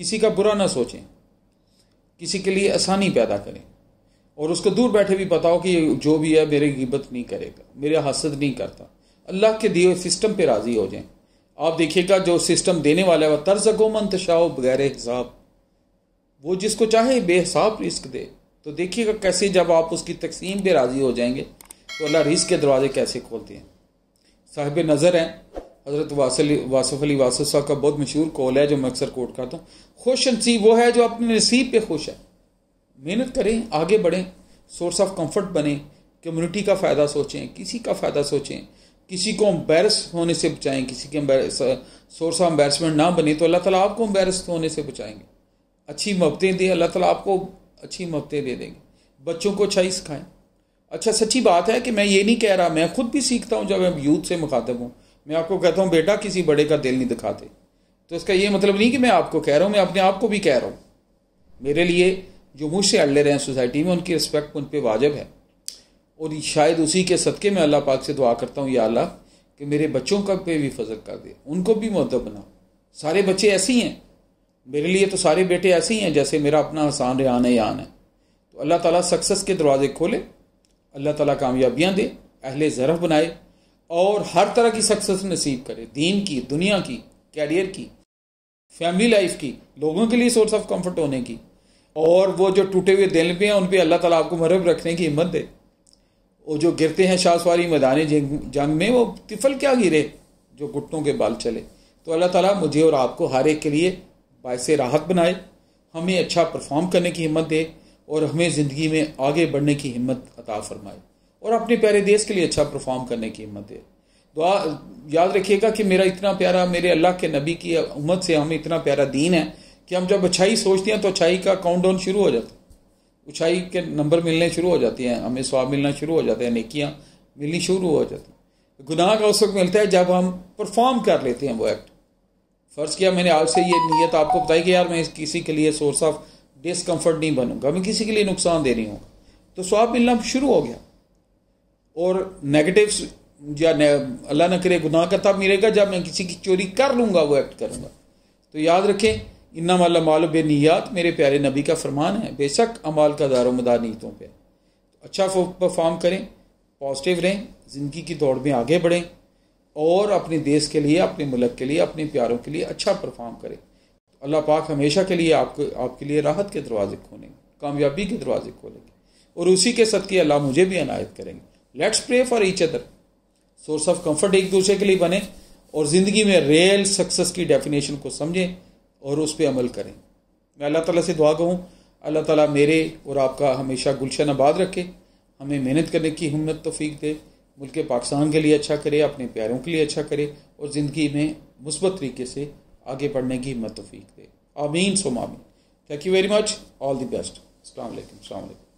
किसी का बुरा ना सोचें किसी के लिए आसानी पैदा करें और उसको दूर बैठे भी बताओ कि जो भी है मेरे गिबत नहीं करेगा मेरे हसद नहीं करता अल्लाह के दिए सिस्टम पे राज़ी हो जाएं आप देखिएगा जो सिस्टम देने वाला है वह तर्ज गोमन तशाओ बगैर हिसाब वो जिसको चाहे बेहसाब रिस्क दे तो देखिएगा कैसे जब आप उसकी तकसीम पे राज़ी हो जाएंगे तो अल्लाह रिस्क के दरवाजे कैसे खोलते हैं साहिब नज़र हैं हज़रत वासल वासफ अली वासफ साहब का बहुत मशहूर कॉल है जो मैं अक्सर कोट करता हूँ खुश नसीब वो है जो अपने नसीब पे खुश है मेहनत करें आगे बढ़ें सोर्स ऑफ कंफर्ट बने कम्युनिटी का फ़ायदा सोचें किसी का फ़ायदा सोचें किसी को अम्बेरस होने से बचाएं किसी के सोर्स ऑफ एम्बेरसमेंट ना बने तो अल्लाह ताला आपको अम्बेरस होने से बचाएंगे अच्छी मबतें दें अल्लाह ताला आपको अच्छी मबतें दे देंगे बच्चों को अच्छाई सिखाएं अच्छा सच्ची बात है कि मैं ये नहीं कह रहा मैं खुद भी सीखता हूँ जब मैं यूथ से मुखातब हूँ मैं आपको कहता हूँ बेटा किसी बड़े का दिल नहीं दिखाते तो इसका ये मतलब नहीं कि मैं आपको कह रहा हूँ मैं अपने आप को भी कह रहा हूँ मेरे लिए जो मुझसे ले रहे हैं सोसाइटी में उनकी रिस्पेक्ट उन पर वाजिब है और शायद उसी के सदक़े में अल्लाह पाक से दुआ करता हूँ या अल्लाह कि मेरे बच्चों का पे भी फजल कर दे उनको भी मुद्दब बना सारे बच्चे ऐसे ही हैं मेरे लिए तो सारे बेटे ऐसे ही हैं जैसे मेरा अपना आसान रेहान यान है तो अल्लाह ताला सक्सेस के दरवाजे खोले अल्लाह ताला कामयाबियाँ दे अहले ज़रफ़ बनाए और हर तरह की सक्सेस नसीब करे दीन की दुनिया की कैरियर की फैमिली लाइफ की लोगों के लिए सोर्स ऑफ कंफर्ट होने की और वो जो टूटे हुए दिल पे हैं उन पर अल्लाह ताला आपको मरब रखने की हिम्मत दे वो जो गिरते हैं शाहसवारी मैदान जंग में वो तिफल क्या गिरे जो घुटनों के बाल चले तो अल्लाह ताला मुझे और आपको हर एक के लिए बायस राहत बनाए हमें अच्छा परफॉर्म करने की हिम्मत दे और हमें ज़िंदगी में आगे बढ़ने की हिम्मत अता फरमाए और अपने प्यारे देश के लिए अच्छा परफॉर्म करने की हिम्मत दे दुआ याद रखिएगा कि मेरा इतना प्यारा मेरे अल्लाह के नबी की उम्मत से हमें इतना प्यारा दीन है कि हम जब अच्छाई सोचते हैं तो अच्छाई का काउंट डाउन शुरू हो जाता है उछाई के नंबर मिलने शुरू हो जाते हैं हमें स्वाब मिलना शुरू हो जाते हैं नेकियाँ मिलनी शुरू हो जाती हैं गुनाह का उस वक्त मिलता है जब हम परफॉर्म कर लेते हैं वो एक्ट फ़र्ज़ किया मैंने आज से ये नीयत आपको बताई कि यार मैं किसी के लिए सोर्स ऑफ डिसकम्फर्ट नहीं बनूंगा मैं किसी के लिए नुकसान दे रही हूँ तो स्वाब मिलना शुरू हो गया और नेगेटिव्स या ने, अल्लाह न करे गुनाह का तब मिलेगा जब मैं किसी की चोरी कर लूँगा वो एक्ट करूँगा तो याद रखें इन्ना माला माल बेनीत मेरे प्यारे नबी का फरमान है बेशक अमाल का दारो मदार नीतों पर अच्छा परफॉर्म करें पॉजिटिव रहें ज़िंदगी की दौड़ में आगे बढ़ें और अपने देश के लिए अपने मुल्क के लिए अपने प्यारों के लिए अच्छा परफॉर्म करें अल्लाह पाक हमेशा के लिए आपको आपके लिए राहत के दरवाजे खोलेंगे कामयाबी के दरवाजे खोलेंगे और उसी के सद के अल्लाह मुझे भी अनायत करेंगे let's pray for each other source of comfort एक दूसरे के लिए बने और ज़िंदगी में रियल सक्सेस की डेफिनेशन को समझें और उस पर अमल करें मैं अल्लाह ताला से दुआ कहूँ अल्लाह ताला मेरे और आपका हमेशा गुलशन आबाद रखे हमें मेहनत करने की हिम्मत तोफ़ी दे मुल्क पाकिस्तान के लिए अच्छा करे अपने प्यारों के लिए अच्छा करे और ज़िंदगी में मुस्बत तरीके से आगे बढ़ने की हिम्मत तोफ़ी दे आमीन सो मामी thank you very much all the best अलैक्म अलैक्म